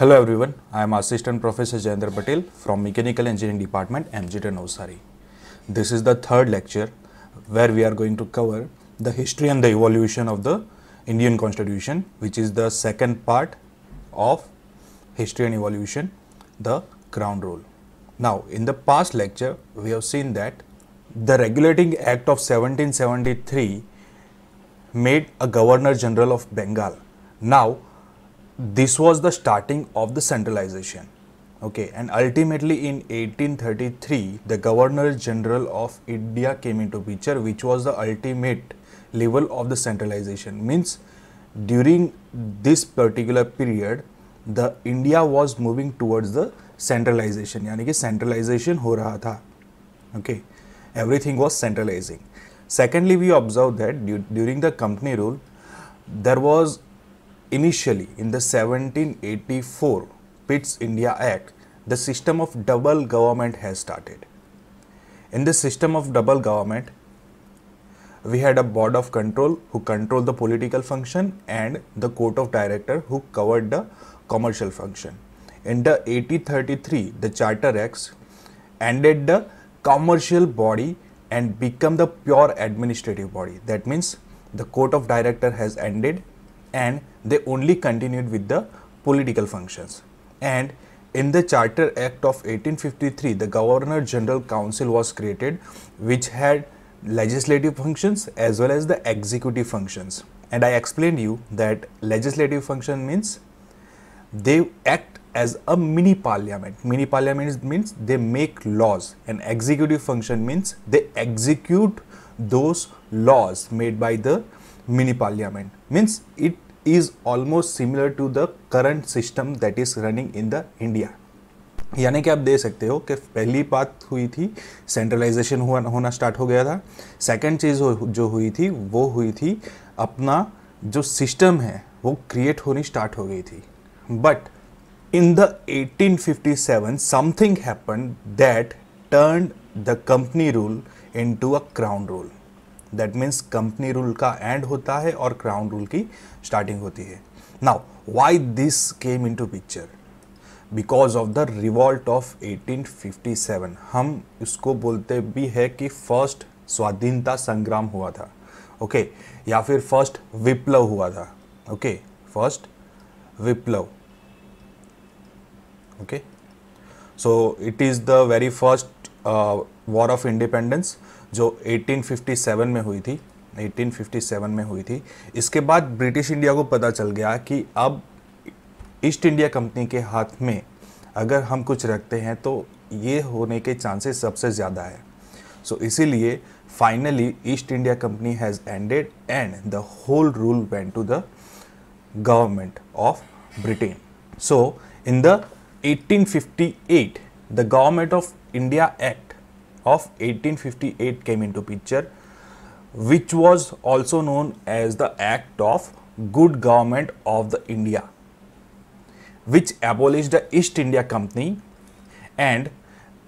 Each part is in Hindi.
Hello everyone, I am Assistant Professor Jayendra Patel from Mechanical Engineering Department, MGT Navsari. This is the third lecture where we are going to cover the history and the evolution of the Indian Constitution which is the second part of history and evolution, the crown rule. Now in the past lecture we have seen that the regulating act of 1773 made a governor general of Bengal. Now this was the starting of the centralization. Okay, and ultimately in 1833, the Governor General of India came into picture, which was the ultimate level of the centralization. Means during this particular period, the India was moving towards the centralization, Yani कि centralization ho raha tha, Okay, everything was centralizing. Secondly, we observe that during the company rule, there was Initially, in the 1784 Pitts India Act, the system of double government has started. In the system of double government, we had a board of control who controlled the political function and the court of director who covered the commercial function. In the 1833, the Charter Acts ended the commercial body and become the pure administrative body. That means the court of director has ended and they only continued with the political functions. And in the Charter Act of 1853, the Governor General Council was created, which had legislative functions as well as the executive functions. And I explained you that legislative function means they act as a mini parliament. Mini parliament means they make laws and executive function means they execute those laws made by the mini parliament means it is almost similar to the current system that is running in the India यानी कि आप दे सकते हो कि पहली बात हुई थी सेंट्रलाइजेशन हुआ होना स्टार्ट हो गया था सेकंड चीज़ जो हुई थी वो हुई थी अपना जो सिस्टम है वो क्रिएट होनी स्टार्ट हो गई थी but in the 1857 something happened that turned the company rule into a crown rule that means company rule का एंड होता है और क्राउन रूल की स्टार्टिंग होती है now why this came in into picture because of the revolt of 1857 हम इसको बोलते भी है कि फर्स्ट स्वाधीनता संग्राम हुआ था ओके okay? या फिर फर्स्ट विप्लव हुआ था ओके फर्स्ट विप्लव okay so it is the very first war of independence जो 1857 में हुई थी 1857 में हुई थी इसके बाद ब्रिटिश इंडिया को पता चल गया कि अब ईस्ट इंडिया कंपनी के हाथ में अगर हम कुछ रखते हैं तो ये होने के चांसेस सबसे ज़्यादा है सो so, इसीलिए finally east India company has ended and the whole rule went to the government of Britain so in the 1858 the government of India act of 1858 came into picture which was also known as the act of good government of the india which abolished the east india company and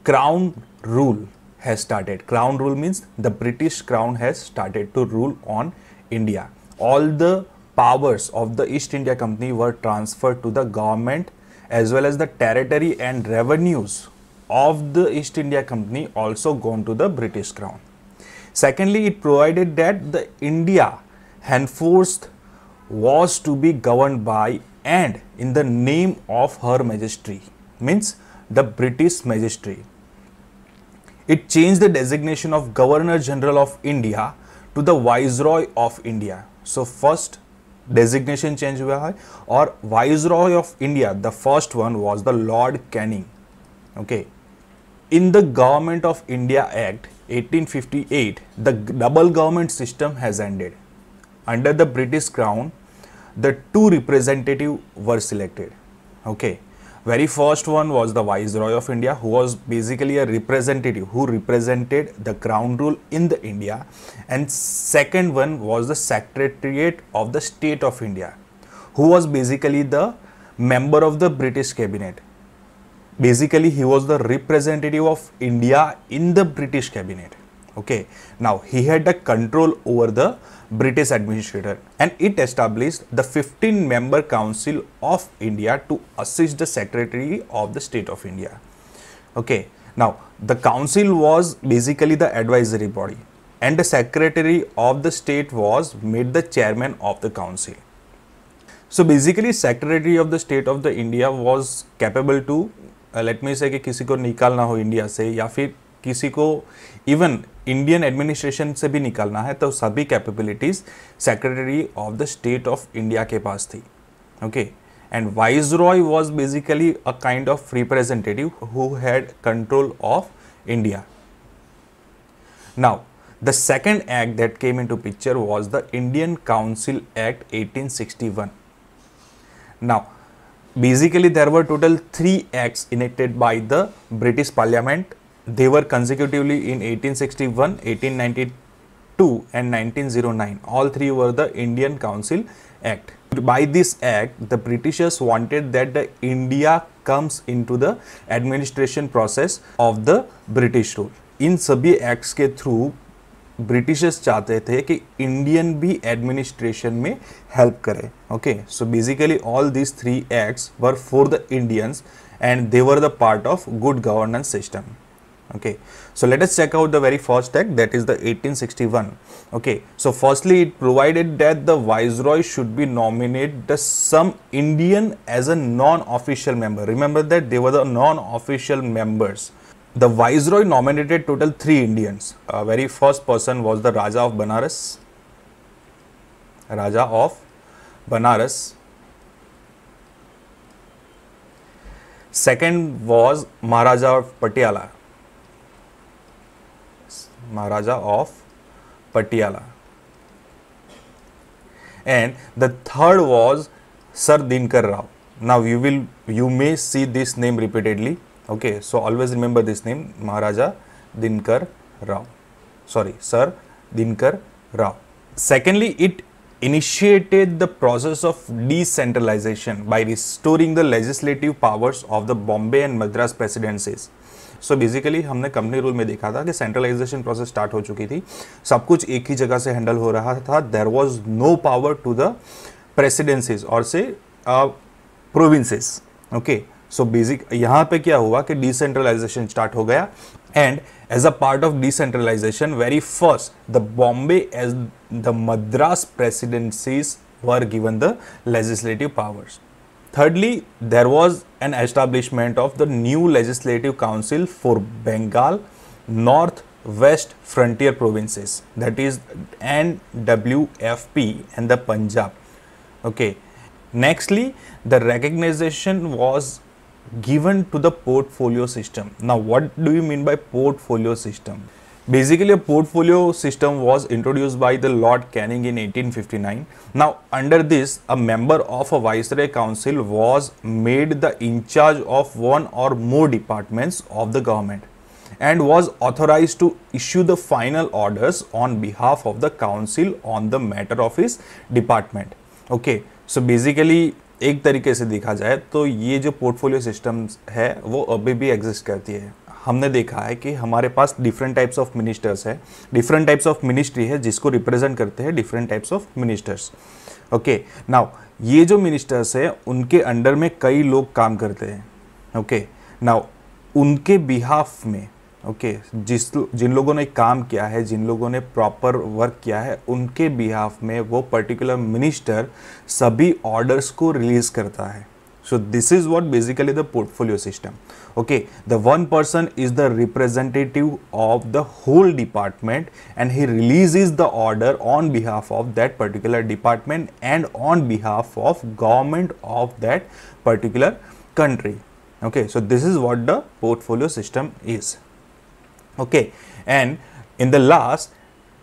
crown rule has started crown rule means the british crown has started to rule on india all the powers of the east india company were transferred to the government as well as the territory and revenues of the East India Company also gone to the British Crown. Secondly, it provided that the India henceforth was to be governed by and in the name of Her Majesty, means the British Majesty. It changed the designation of Governor General of India to the Viceroy of India. So first designation change Or Viceroy of India, the first one was the Lord Canning. Okay. In the Government of India Act 1858, the double government system has ended. Under the British Crown, the two representatives were selected. Okay. Very first one was the Viceroy of India, who was basically a representative who represented the crown rule in the India. And second one was the Secretariat of the State of India, who was basically the member of the British cabinet basically he was the representative of India in the British cabinet. Okay. Now he had the control over the British administrator and it established the 15 member council of India to assist the secretary of the state of India. Okay. Now the council was basically the advisory body and the secretary of the state was made the chairman of the council. So basically secretary of the state of the India was capable to let me say कि किसी को निकालना हो इंडिया से या फिर किसी को इवन इंडियन एडमिनिस्ट्रेशन से भी निकालना है तो सभी capabilities secretary of the state of India के पास थी okay and viceroy was basically a kind of representative who had control of India now the second act that came in into picture was the Indian council act 1861 now basically there were total three acts enacted by the British Parliament. They were consecutively in 1861, 1892 and 1909. All three were the Indian Council Act. By this act, the Britishers wanted that the India comes into the administration process of the British rule. In सभी acts के through. ब्रिटिशर्स चाहते थे कि इंडियन भी एडमिनिस्ट्रेशन में हेल्प करे okay so basically all this three acts were for the Indians and they were the part of good governance system okay so let us check out the very first act that is the 1861 okay so firstly it provided that the roy should be nominate the some Indian as a non official member remember that they were the non official members the viceroy nominated total three Indians. A uh, very first person was the Raja of Banaras, Raja of Banaras. Second was Maharaja of Patiala, Maharaja of Patiala. And the third was Sir Dinkar Rao. Now you will you may see this name repeatedly okay so always remember this name Maharaja Dinkar Rao sorry sir Dinkar Rao secondly it initiated the process of decentralization by restoring the legislative powers of the Bombay and Madras presidencies so basically हमने कंपनी रूल में देखा था कि सेंट्रलाइजेशन प्रोसेस स्टार्ट हो चुकी थी सब कुछ एक ही जगह से हैंडल हो रहा था there was no power to the presidencies और से provinces uh, okay so basic यहाँ पे क्या हुआ कि डिसेंट्रलाइजेशन स्टार्ट हो गया and as a part of decentralization very first the Bombay as the Madras presidencies were given the legislative powers thirdly there was an establishment of the new legislative council for bengal north west frontier provinces that is nwfp and the punjab okay nextly the recognition was given to the portfolio system. Now, what do you mean by portfolio system? Basically, a portfolio system was introduced by the Lord Canning in 1859. Now, under this, a member of a viceroy council was made the in charge of one or more departments of the government and was authorized to issue the final orders on behalf of the council on the matter of his department. Okay, so basically एक तरीके से देखा जाए तो ये जो पोर्टफोलियो सिस्टम है वो अभी भी एग्जिस्ट करती है हमने देखा है कि हमारे पास डिफरेंट टाइप्स ऑफ मिनिस्टर्स है डिफरेंट टाइप्स ऑफ मिनिस्ट्री है जिसको रिप्रेजेंट करते हैं different types of ministers okay now ये जो मिनिस्टर्स है उनके अंडर में कई लोग काम करते हैं ओके okay, नाउ उनके बिहाफ में ओके जिस जिन लोगों ने काम किया है जिन लोगों ने प्रॉपर वर्क किया है उनके बिहाफ में वो पर्टिकुलर मिनिस्टर सभी ऑर्डर्स को रिलीज करता है so this is what basically the portfolio system okay the one person is the representative of the whole department and he release is the order on behalf of that particular department and on behalf of government of that particular country okay so this is what the portfolio system is Okay, and in the last,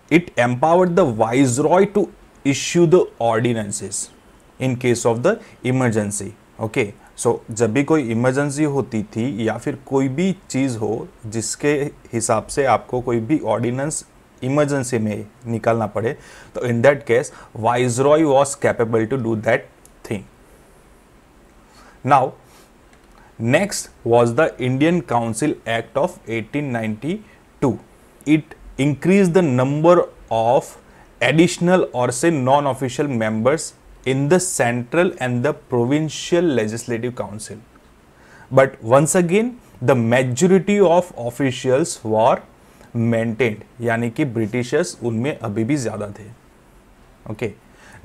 it empowered the viceroy to issue the ordinances in case of the emergency. Okay, so so, जब भी कोई इमरजेंसी होती थी या फिर कोई भी चीज़ हो जिसके हिसाब से आपको कोई भी ऑर्डिनेंस इमरजेंसी में निकालना पड़े तो in that case viceroy was capable to do that thing now next was the Indian council act of two it increase the number of additional और से non official members in the central and the provincial legislative council but once again the majority of officials were maintained यानी कि ब्रिटिशर्स उनमें अभी भी ज्यादा थे okay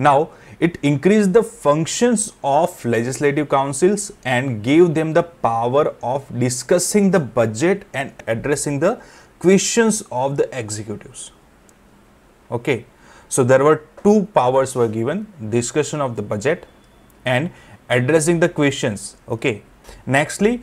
now It increased the functions of legislative councils and gave them the power of discussing the budget and addressing the questions of the executives. Okay, so there were two powers were given, discussion of the budget and addressing the questions. Okay, nextly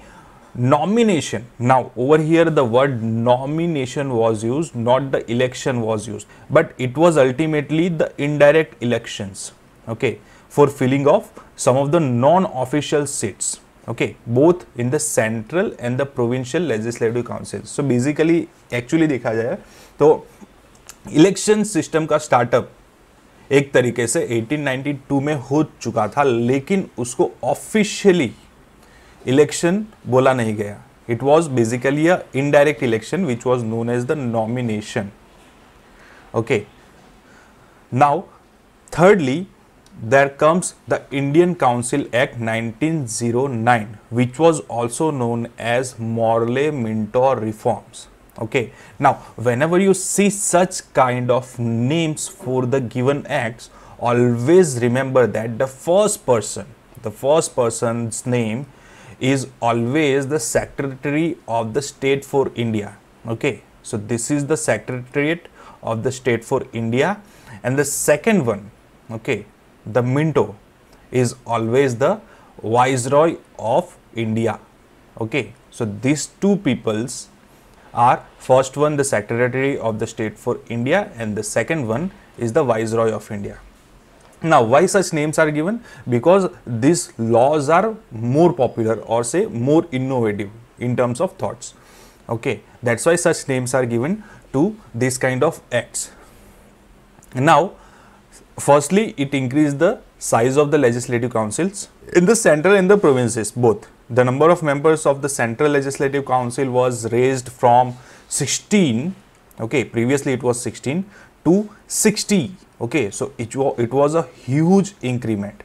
nomination now over here the word nomination was used not the election was used but it was ultimately the indirect elections okay for filling of some of the non-official seats okay both in the central and the provincial legislative council so basically actually dekha jaye to election system ka startup एक तरीके से 1892 में हो चुका था लेकिन उसको ऑफिशियली इलेक्शन बोला नहीं गया it was basically a indirect election which was known as the nomination okay now thirdly there comes the Indian Council Act 1909 which was also known as Morley-Mintor reforms okay now whenever you see such kind of names for the given acts always remember that the first person the first person's name is always the secretary of the state for india okay so this is the secretariat of the state for india and the second one okay the Minto is always the Viceroy of India. Okay, so these two peoples are first one the Secretary of the State for India and the second one is the Viceroy of India. Now, why such names are given? Because these laws are more popular or say more innovative in terms of thoughts. Okay, that's why such names are given to this kind of acts. Now, Firstly, it increased the size of the legislative councils in the central and the provinces both. The number of members of the central legislative council was raised from 16, okay, previously it was 16 to 60, okay, so it, it was a huge increment.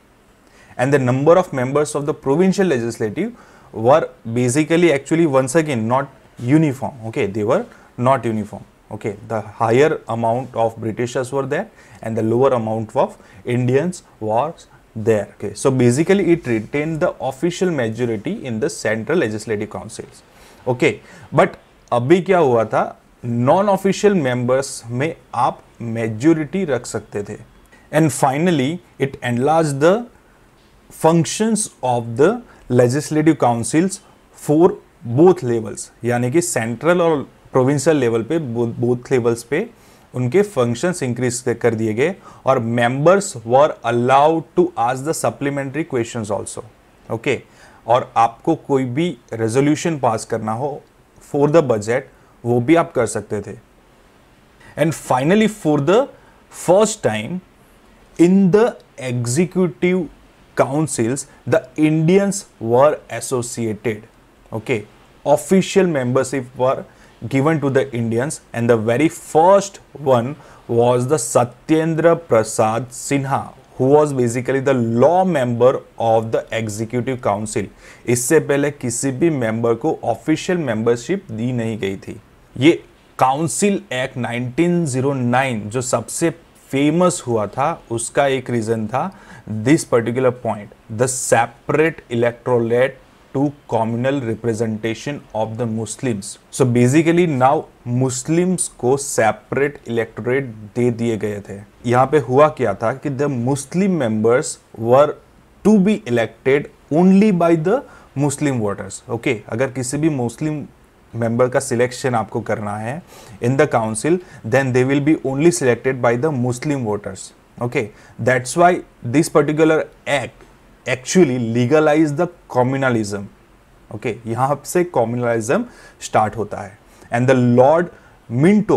And the number of members of the provincial legislative were basically actually once again not uniform, okay, they were not uniform, okay, the higher amount of Britishers were there and the lower amount of Indians was there. Okay. So basically it retained the official majority in the central legislative councils. Okay. But अभी क्या हुआ था नॉन ऑफिशियल मेंबर्स में आप मेजोरिटी रख सकते थे and finally it enlarge the functions of the legislative councils for both levels यानी कि सेंट्रल और प्रोविंशियल लेवल पे बोथ लेवल्स पे उनके फंक्शंस इंक्रीज कर दिए गए और members were allowed to ask the supplementary question also okay और आपको कोई भी रेजोल्यूशन पास करना हो फॉर द बजट वो भी आप कर सकते थे and finally for the first time in the executive councils the Indians were associated okay official membership were given to the Indians and the very first one was the Satyendra Prasad Sinha who was basically the law member of the executive council इससे पहले किसी भी member को official membership दी नहीं गई थी ये council act 1909 जो सबसे famous हुआ था उसका एक reason था this particular point the separate electorate to communal representation of the Muslims so basically now Muslims को सेपरेट इलेक्टोरेट दे दिए गए थे यहाँ पे हुआ क्या था कि the Muslim members were to be elected only by the Muslim voters okay अगर किसी भी मुस्लिम मेंबर का सिलेक्शन आपको करना है in the council then they will be only selected by the Muslim voters okay that's why this particular act actually legalize the communalism ओके okay, यहाँ से कॉम्युनलिज्म स्टार्ट होता है and the lord Minto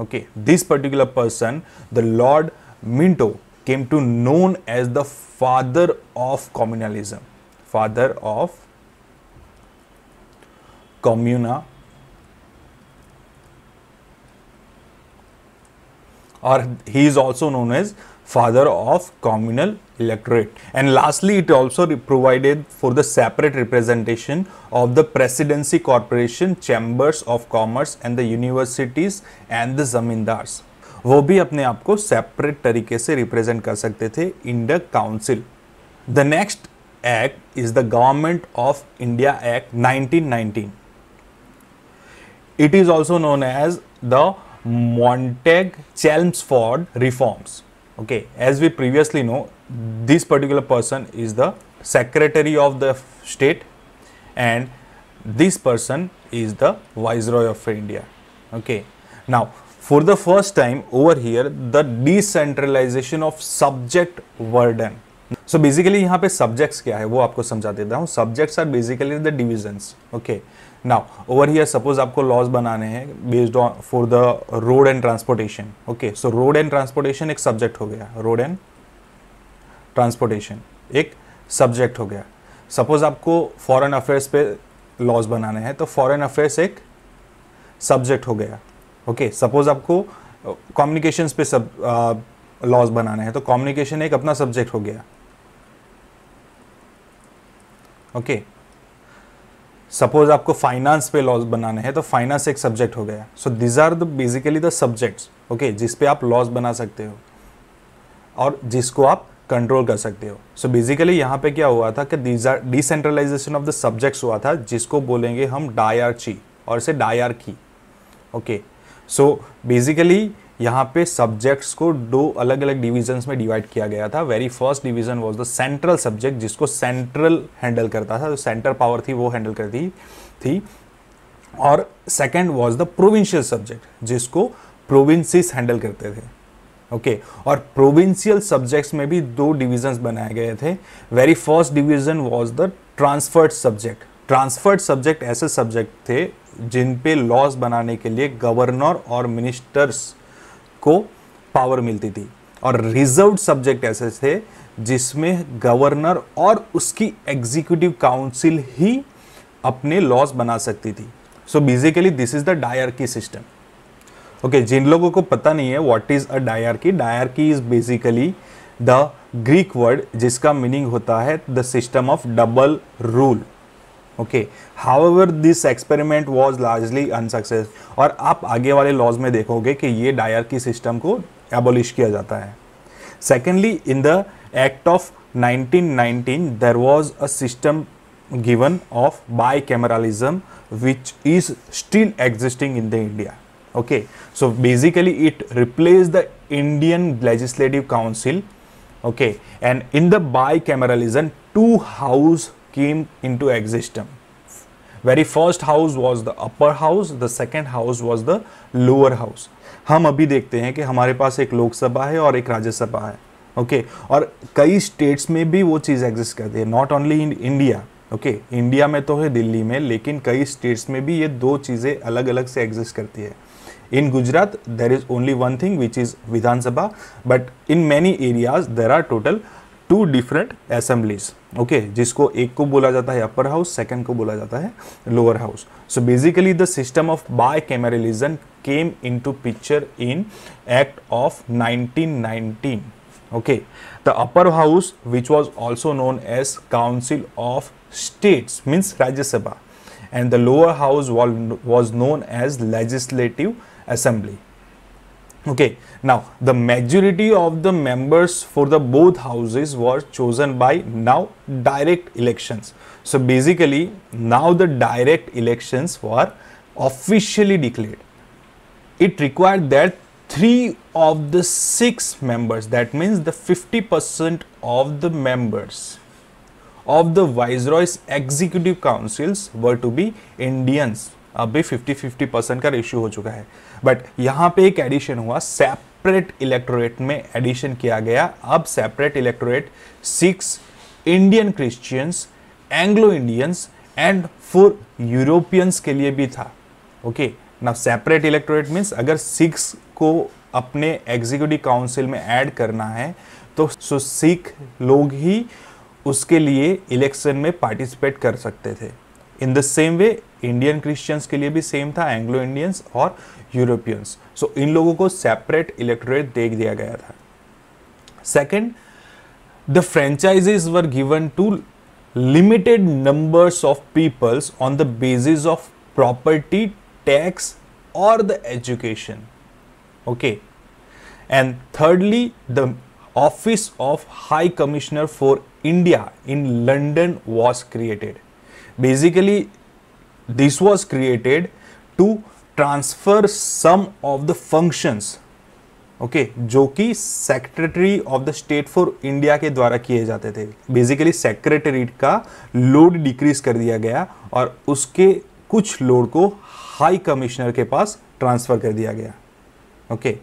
okay this particular person the lord Minto came to known as the father of communalism father of communal और he is also known as father of communal electorate. And lastly, it also provided for the separate representation of the presidency corporation, chambers of commerce and the universities and the zamindars. वो भी अपने आप को सेपरेट तरीके से रिप्रेजेंट कर सकते थे in the council the next act is the government of India act 1919 it is also known as the Montagu Chelmsford reforms okay as we previously know this particular person is the secretary of the state and this person is the viceroy of india okay now for the first time over here the decentralization of subject burden so basically यहाँ पे सब्जेक्ट्स क्या है वो आपको समझा देता हूँ subjects are basically the divisions okay now over here suppose आपको लॉज बनाने हैं based on for the road and transportation okay so road and transportation एक सब्जेक्ट हो गया रोड एंड ट्रांसपोर्टेशन एक सब्जेक्ट हो गया सपोज आपको फॉरेन अफेयर्स पे लॉज बनाने हैं तो फॉरेन अफेयर्स एक सब्जेक्ट हो गया ओके okay, सपोज आपको कम्युनिकेशन uh, पे सब लॉज uh, बनाने हैं तो कम्युनिकेशन एक अपना सब्जेक्ट हो गया ओके okay. सपोज आपको फाइनेंस पे लॉज बनाने हैं तो फाइनेंस एक सब्जेक्ट हो गया so these are the basically the subjects okay जिस पे आप लॉज बना सकते हो और जिसको आप कंट्रोल कर सकते हो सो बेसिकली यहाँ पे क्या हुआ था कि आर डिसेंट्रलाइजेशन ऑफ द सब्जेक्ट्स हुआ था जिसको बोलेंगे हम ची और इसे की ओके सो बेसिकली यहाँ पे सब्जेक्ट्स को दो अलग अलग डिविजन्स में डिवाइड किया गया था very first division was the central subject जिसको सेंट्रल हैंडल करता था जो सेंटर पावर थी वो हैंडल करती थी और second was the provincial subject जिसको प्रोविंसिस हैंडल करते थे ओके okay. और प्रोविंशियल सब्जेक्ट्स में भी दो डिविजन्स बनाए गए थे very first division was the transferred subject transferred subject ऐसे सब्जेक्ट थे जिन पे लॉज बनाने के लिए गवर्नर और मिनिस्टर्स को पावर मिलती थी और रिजर्व सब्जेक्ट ऐसे थे जिसमें गवर्नर और उसकी एग्जीक्यूटिव काउंसिल ही अपने लॉज बना सकती थी so basically this is the diarchy system okay जिन लोगों को पता नहीं है what is a diarchy diarchy is basically the Greek word जिसका मीनिंग होता है the system of double rule okay however this experiment was largely unsuccess और आप आगे वाले लॉज में देखोगे कि ये डायर की सिस्टम को एबोलिश किया जाता है secondly in the act of 1919 there was a system given of bicameralism which is still existing in the India okay so basically it replace the Indian legislative council okay and in the the cameralism two house came into existence. Very first house was the upper house the second house was the lower house हम अभी देखते हैं कि हमारे पास एक लोकसभा है और एक राज्यसभा है ओके okay? और कई स्टेट्स में भी वो चीज़ एग्जिस्ट करती है not only in India okay India में तो है दिल्ली में लेकिन कई स्टेट्स में भी ये दो चीज़ें अलग अलग से एग्जिस्ट करती है in Gujarat there is only one thing which is Vidhansabha but in many areas there are total two different assemblies okay जिसको एक को बोला जाता है अपर हाउस सेकेंड को बोला जाता है lower house so basically the system of bicameralism came in into picture in act of nineteen nineteen okay the upper house which was also known as council of states means Rajya Sabha and the lower house was known as legislative assembly okay now the majority of the members for the both houses were chosen by now direct elections so basically now the direct elections were officially declared it required that three of the six members that means the 50 percent of the members of the viceroy's executive councils were to be indians अब भी 50 50 परसेंट का रेशियो हो चुका है बट यहाँ पे एक एडिशन हुआ सेपरेट इलेक्टोरेट में एडिशन किया गया अब separate electorate Sikhs Indian Christians Anglo Indians and four Europeans के लिए भी था ओके ना सेपरेट इलेक्टोरेट मीन्स अगर सिक्स को अपने एग्जीक्यूटिव काउंसिल में ऐड करना है तो सो सिख लोग ही उसके लिए इलेक्शन में पार्टिसिपेट कर सकते थे in the same way Indian Christians के लिए भी सेम था एंग्लो इंडियंस और यूरोपियंस सो इन लोगों को सेपरेट इलेक्ट्रेट देख दिया गया था second the franchises were given to limited numbers of peoples on the basis of property tax और the education okay and thirdly the office of high commissioner for India in London was created basically This was created to transfer some of the functions okay okay, जो कि secretary of the state for India के द्वारा किए जाते थे बेसिकली सेक्रेटरीट का लोड डिक्रीज कर दिया गया और उसके कुछ लोड को हाई कमिश्नर के पास ट्रांसफर कर दिया गया okay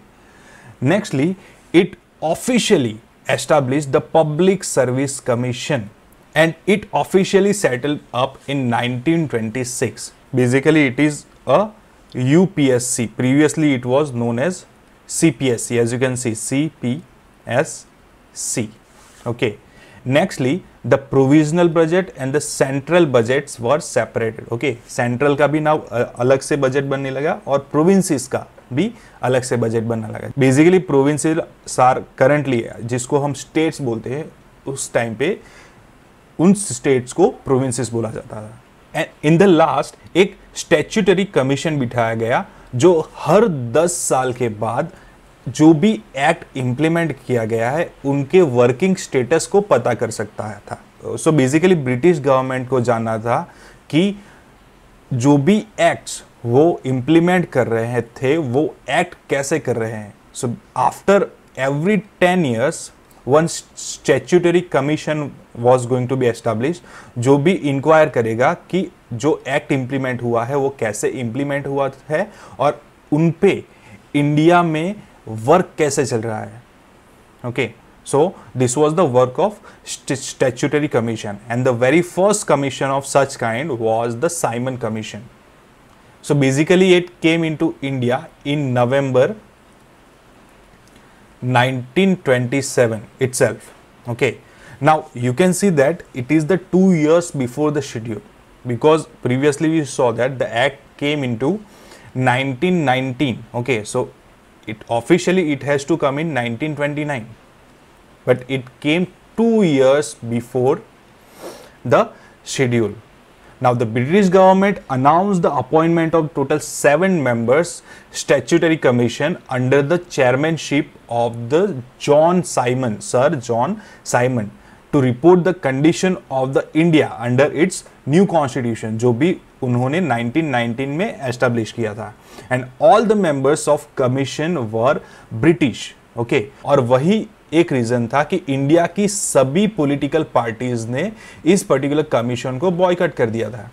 nextly it officially establish the public service commission and it officially settled up in 1926. Basically, it is a UPSC. Previously, it was known as CPSC. As you can see, CPSC. Okay. Nextly, the provisional budget and the central budgets were separated. Okay. Central ka bhi now uh, alag se budget banne laga aur provinces ka bhi alag se budget banna laga basically provinces are currently jisko hum states bolte hain उस टाइम पे उन स्टेट्स को प्रोविंसेस बोला जाता था इन द लास्ट एक स्टेचुटरी कमीशन बिठाया गया जो हर 10 साल के बाद जो भी एक्ट इंप्लीमेंट किया गया है उनके वर्किंग स्टेटस को पता कर सकता था सो बेसिकली ब्रिटिश गवर्नमेंट को जानना था कि जो भी एक्ट्स वो इंप्लीमेंट कर रहे थे वो एक्ट कैसे कर रहे हैं so after every ten years one statutory commission was going to be establish जो भी इंक्वायर करेगा कि जो एक्ट इम्प्लीमेंट हुआ है वो कैसे इम्प्लीमेंट हुआ है और उन पे इंडिया में वर्क कैसे चल रहा है okay so this was the work of statutory commission and the very first commission of such kind was the Simon commission so basically it came in to India in November 1947 1927 itself okay now you can see that it is the two years before the schedule because previously we saw that the act came into 1919 okay so it officially it has to come in 1929 but it came two years before the schedule now, the British government announced the appointment of total seven members statutory commission under the chairmanship of the John Simon, Sir John Simon, to report the condition of the India under its new constitution, was established in 1919 And all the members of commission were British. Okay, and were एक रीज़न था कि इंडिया की सभी पॉलिटिकल पार्टीज़ ने इस पर्टिकुलर कमीशन को बॉयकट कर दिया था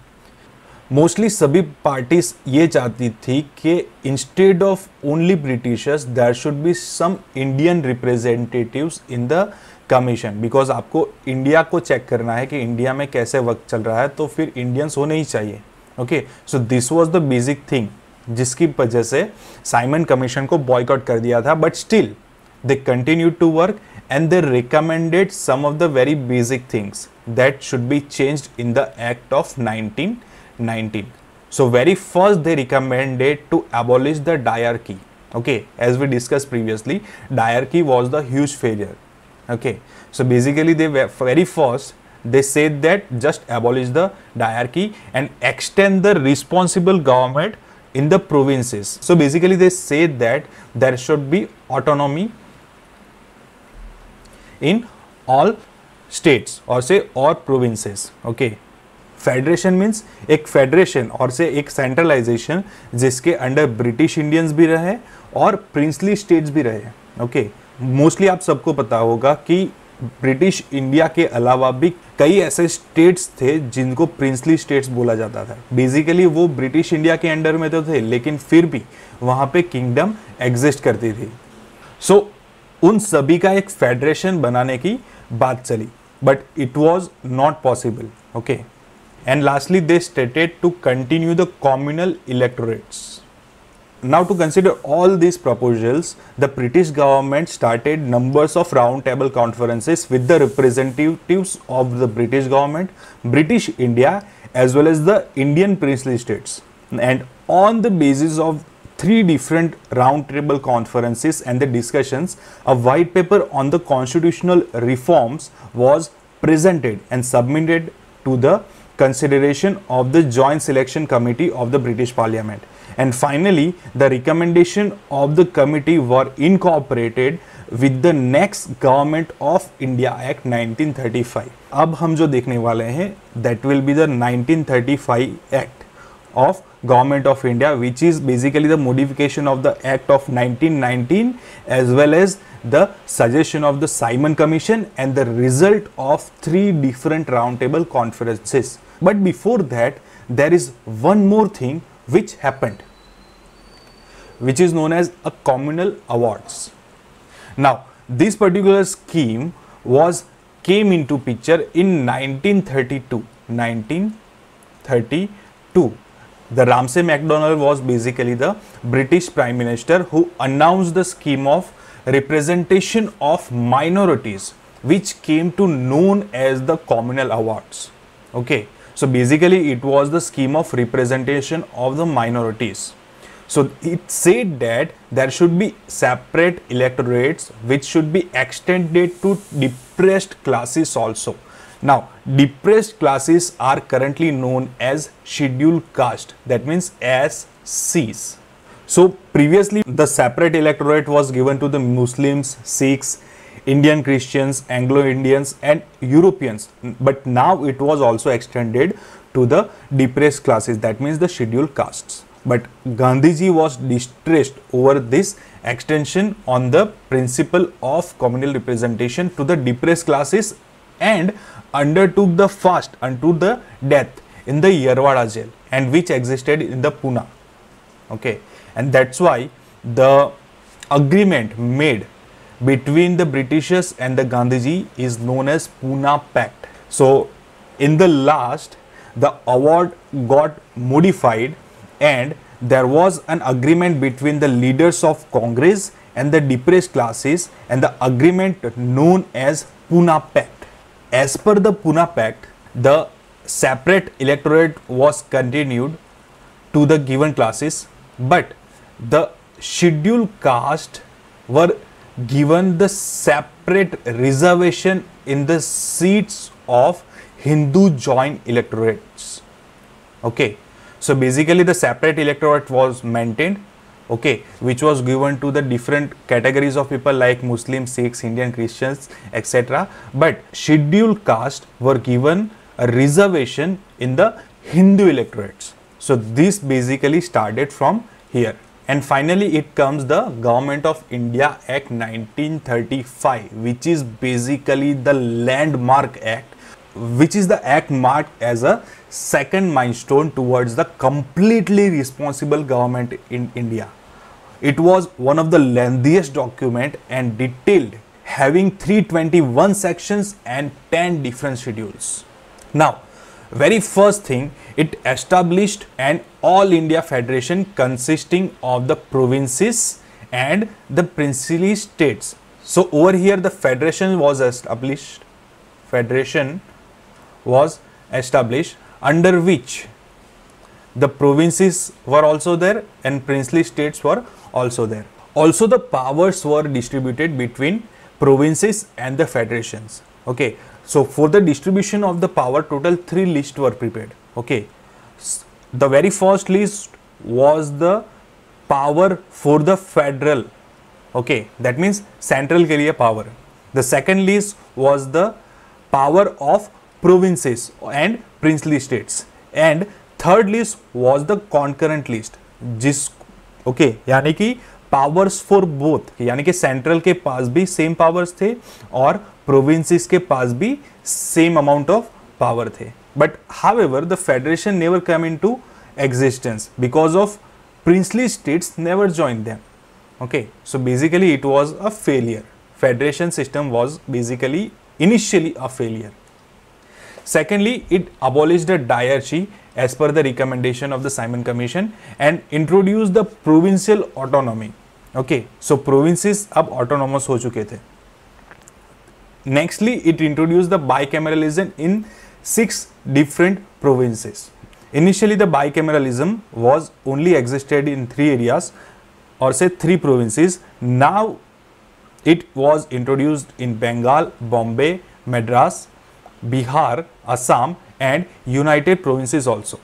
मोस्टली सभी पार्टीज ये चाहती थी कि instead of only Britishers there should be some Indian representatives in the commission because आपको इंडिया को चेक करना है कि इंडिया में कैसे वक्त चल रहा है तो फिर इंडियंस होने ही चाहिए okay so this was the basic thing जिसकी वजह से साइमन कमीशन को बॉयकॉट कर दिया था but still they continued to work and they recommended some of the very basic things that should be changed in the act of 1919 so very first they recommended to abolish the diarchy okay as we discussed previously diarchy was the huge failure okay so basically they were very first they said that just abolish the diarchy and extend the responsible government in the provinces so basically they said that there should be autonomy in all states और से और प्रोविंसेस ओके फेडरेशन मीन्स एक फेडरेशन और से एक सेंट्रलाइजेशन जिसके अंडर ब्रिटिश इंडियंस भी रहे और प्रिंसली स्टेट्स भी रहे ओके मोस्टली आप सबको पता होगा कि ब्रिटिश इंडिया के अलावा भी कई ऐसे स्टेट्स थे जिनको प्रिंसली स्टेट्स बोला जाता था बेसिकली वो ब्रिटिश इंडिया के अंडर में तो थे लेकिन फिर भी वहाँ पे किंगडम एग्जिस्ट करती थी सो so, उन सभी का एक फेडरेशन बनाने की बात चली but it was not possible okay and lastly they stated to continue the communal electorates now to consider all these proposals the british government started numbers of round table conferences with the representatives of the british government british india as well as the indian princely states and on the basis of three different roundtable conferences and the discussions, a white paper on the constitutional reforms was presented and submitted to the consideration of the Joint Selection Committee of the British Parliament. And finally, the recommendation of the committee were incorporated with the next Government of India Act, 1935 अब हम जो देखने वाले हैं that will be the 1935 Act of Government of India which is basically the modification of the Act of 1919 as well as the suggestion of the Simon Commission and the result of three different roundtable conferences. But before that there is one more thing which happened which is known as a communal awards. Now this particular scheme was came into picture in 1932 1932 the Ramsay MacDonald was basically the British Prime Minister who announced the scheme of representation of minorities which came to known as the communal awards okay so basically it was the scheme of representation of the minorities so it said that there should be separate electorates which should be extended to depressed classes also now, depressed classes are currently known as scheduled caste, that means as Cs. So previously the separate electorate was given to the Muslims, Sikhs, Indian Christians, Anglo-Indians and Europeans. But now it was also extended to the depressed classes, that means the scheduled castes. But Gandhiji was distressed over this extension on the principle of communal representation to the depressed classes and undertook the fast unto the death in the Yerwada jail and which existed in the Pune. Okay, and that's why the agreement made between the Britishers and the Gandhiji is known as Pune Pact. So, in the last, the award got modified and there was an agreement between the leaders of Congress and the depressed classes and the agreement known as Pune Pact. As per the Pune Pact, the separate electorate was continued to the given classes, but the scheduled caste were given the separate reservation in the seats of Hindu joint electorates. Okay, so basically the separate electorate was maintained okay which was given to the different categories of people like muslims sikhs indian christians etc but scheduled caste were given a reservation in the hindu electorates so this basically started from here and finally it comes the government of india act 1935 which is basically the landmark act which is the act marked as a second milestone towards the completely responsible government in India. It was one of the lengthiest document and detailed having 321 sections and 10 different schedules. Now, very first thing, it established an all India federation consisting of the provinces and the princely states. So over here the federation was established. Federation was established under which the provinces were also there and princely states were also there. Also the powers were distributed between provinces and the federations. Okay. So, for the distribution of the power total three lists were prepared. Okay. The very first list was the power for the federal. Okay. That means central के लिए power. The second list was the power of provinces and princely states and third list was the concurrent list जिस ओके okay, यानी कि पावर्स फॉर बोथ यानी कि सेंट्रल के पास भी सेम पावर्स थे और प्रोविंसेस के पास भी सेम अमाउंट ऑफ पावर थे but however the federation never come in to existence because of princely states never join them okay so basically it was a failure federation system was basically initially a failure Secondly, it abolished the dyarchy as per the recommendation of the Simon Commission and introduced the provincial autonomy. Okay, so provinces अब autonomous हो चुके Nextly, it introduced the bicameralism in six different provinces. Initially, the bicameralism was only existed in three areas or say three provinces. Now, it was introduced in Bengal, Bombay, Madras Bihar, Assam and United Provinces also.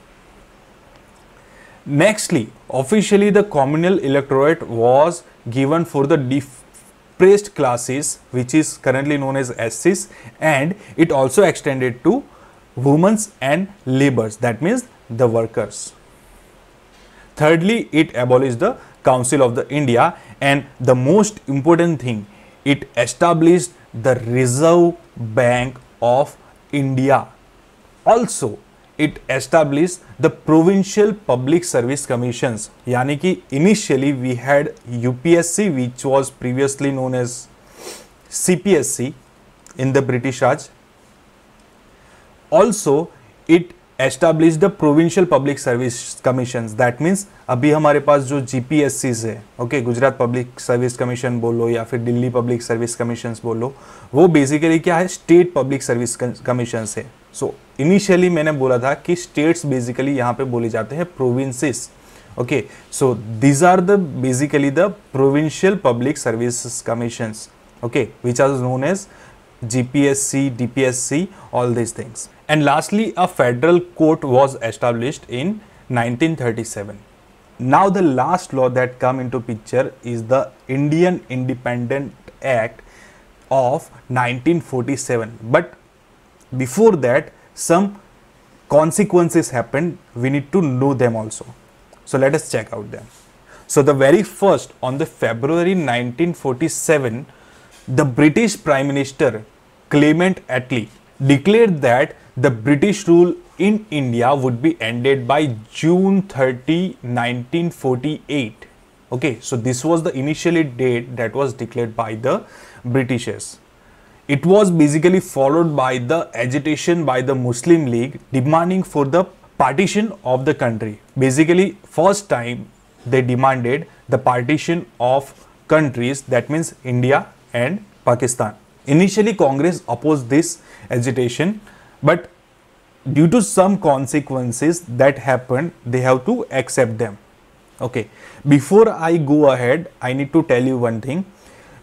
Nextly, officially the communal electorate was given for the depressed classes which is currently known as SCs and it also extended to women's and laborers that means the workers. Thirdly, it abolished the Council of the India and the most important thing, it established the Reserve Bank of India. Also, it established the Provincial Public Service Commissions. Yani ki initially we had UPSC which was previously known as CPSC in the British Raj. Also, it establish the provincial public service commission that means अभी हमारे पास जो जी पी एस सीज है okay okay, Gujarat public service commission बोलो या फिर दिल्ली पब्लिक सर्विस कमीशन बोलो वो बेसिकली क्या है स्टेट पब्लिक सर्विस कमीशन है सो so, इनिशियली मैंने बोला था कि स्टेट्स बेसिकली यहाँ पे बोले जाते हैं provinces okay so these are the basically the provincial public service commission okay which are known as G P S C D P S C all this things And lastly, a federal court was established in 1937. Now the last law that come into picture is the Indian Independent Act of 1947. But before that, some consequences happened. We need to know them also. So let us check out them. So the very first on the February 1947, the British Prime Minister Clement Attlee declared that the British rule in India would be ended by June 30, 1948. Okay, so this was the initially date that was declared by the Britishers. It was basically followed by the agitation by the Muslim League demanding for the partition of the country. Basically, first time they demanded the partition of countries that means India and Pakistan. Initially Congress opposed this agitation but due to some consequences that happened they have to accept them okay before i go ahead i need to tell you one thing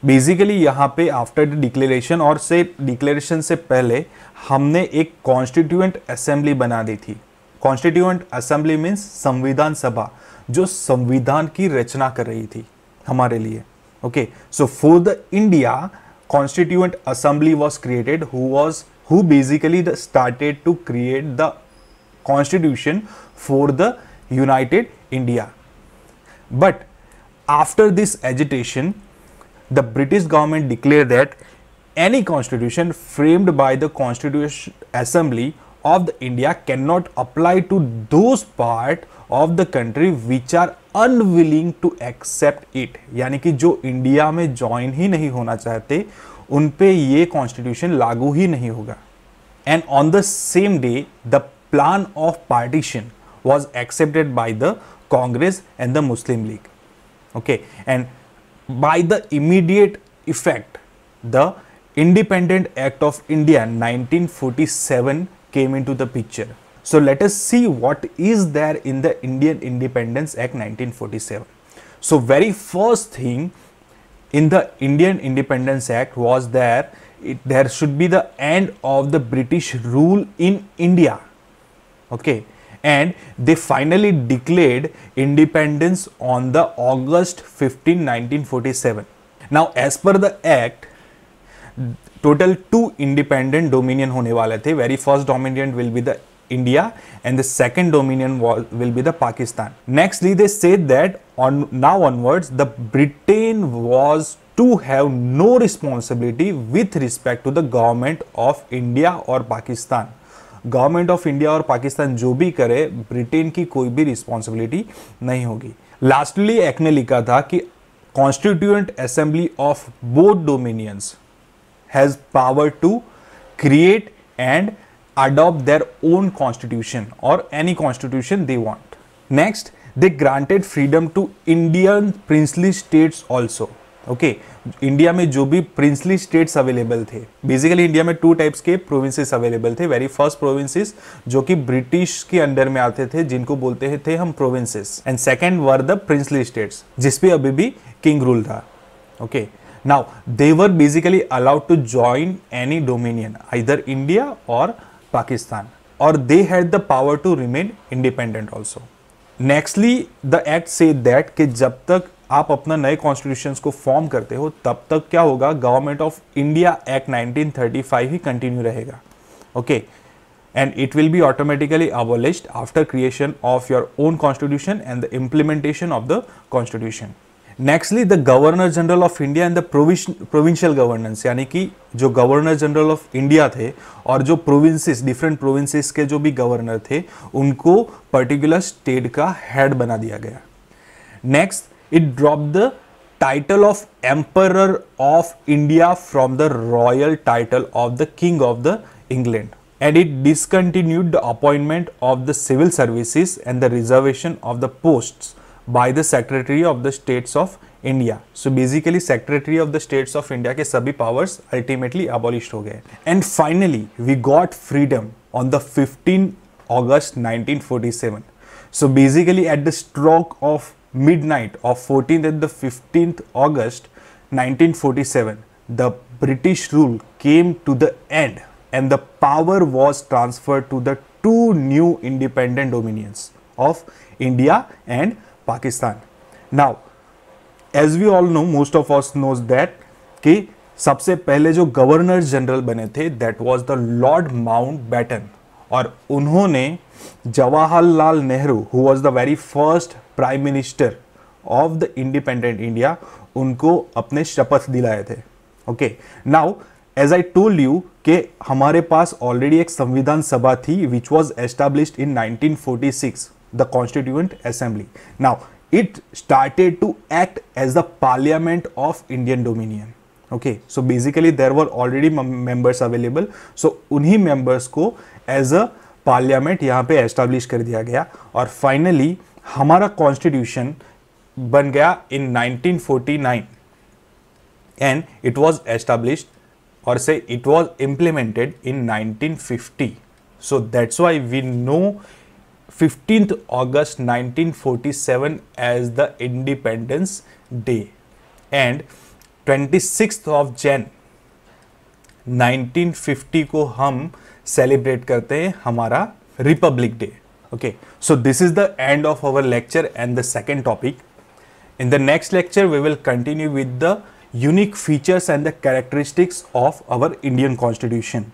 basically यहाँ पे आफ्टर द डिक्लेरेशन और से डिक्लेरेशन से पहले हमने एक कॉन्स्टिट्यूएंट असेंबली बना दी थी कॉन्स्टिट्यूएंट असेंबली मीन्स संविधान सभा जो संविधान की रचना कर रही थी हमारे लिए okay so for the India constituent assembly was created who was who basically started to create the constitution for the United India. But after this agitation, the British government declared that any constitution framed by the Constitution Assembly of the India cannot apply to those part of the country which are unwilling to accept it यानी कि जो India में join ही नहीं होना चाहते उन पे ये कॉन्स्टिट्यूशन लागू ही नहीं होगा and on the same day the plan of partition was accepted by the Congress and the Muslim League okay and by the immediate effect the independent act of India 1947 came into the picture so let's see what is there in the Indian independence act 1947 so very first thing in the Indian Independence Act was there, it, there should be the end of the British rule in India. Okay. And they finally declared independence on the August 15, 1947. Now, as per the act, total two independent dominion होने वाले थे Very first dominion will be the. India and the second dominion will, will be the Pakistan. Nextly, they said that on now onwards, the Britain was to have no responsibility with respect to the government of India or Pakistan. Government of India और पाकिस्तान जो भी करे ब्रिटेन की कोई भी रिस्पॉन्सिबिलिटी नहीं होगी लास्टली एक्ट ने लिखा था कि constituent assembly of both dominions has power to create and adopt their own constitution or any constitution they want. Next, they granted freedom to Indian princely states also. Okay okay, India में जो भी प्रिंसली स्टेट्स अवेलेबल थे बेसिकली इंडिया में टू टाइप्स के प्रोविंसेस अवेलेबल थे वेरी फर्स्ट प्रोविंसेस जो कि ब्रिटिश के अंडर में आते थे जिनको बोलते थे हम provinces and second were the princely states जिसपे अभी भी किंग रूल था okay now they were basically allowed to join any dominion either India और पाकिस्तान और they had the power to remain independent also nextly the act says that कि जब तक आप अपना नए कॉन्स्टिट्यूशन को फॉर्म करते हो तब तक क्या होगा गवर्नमेंट ऑफ इंडिया एक्ट 1935 ही कंटिन्यू रहेगा okay and it will be automatically abolished after creation of your own constitution and the implementation of the constitution nextly the governor general of India and the provincial governance यानी कि जो गवर्नर जनरल ऑफ इंडिया थे और जो प्रोविंसेस डिफरेंट प्रोविंसेस के जो भी गवर्नर थे उनको पर्टिकुलर स्टेट का हेड बना दिया गया next it drop the title of emperor of India from the royal title of the king of the England and it discontinued the appointment of the civil services and the reservation of the posts by the Secretary of the States of India. So basically Secretary of the States of India के powers ultimately abolished हो And finally we got freedom on the 15 August 1947. So basically at the stroke of midnight of 14th and the 15th August 1947 the British rule came to the end and the power was transferred to the two new independent dominions of India and Pakistan now as we all know most of us knows that कि सबसे पहले जो गवर्नर जनरल बने थे that was the Lord Mountbatten और उन्होंने Jawaharlal Nehru who was the very first prime minister of the independent India उनको अपने शपथ दिलाए थे okay now as I told you के हमारे पास ऑलरेडी एक संविधान सभा थी which was established in 1946 the Constituent Assembly. Now, it started to act as the parliament of Indian Dominion. Okay, so basically there were already members available. So उन्हीं members को as a parliament यहाँ पे establish कर दिया गया और finally हमारा constitution बन गया in 1949 and it was established or say it was implemented in 1950. So that's why we know 15th August 1947 as the Independence Day and 26th of Jan 1950 ko hum celebrate करते हैं हमारा republic day okay so this is the end of our lecture and the second topic In the next lecture, we will continue with the unique features and the characteristics of our Indian constitution.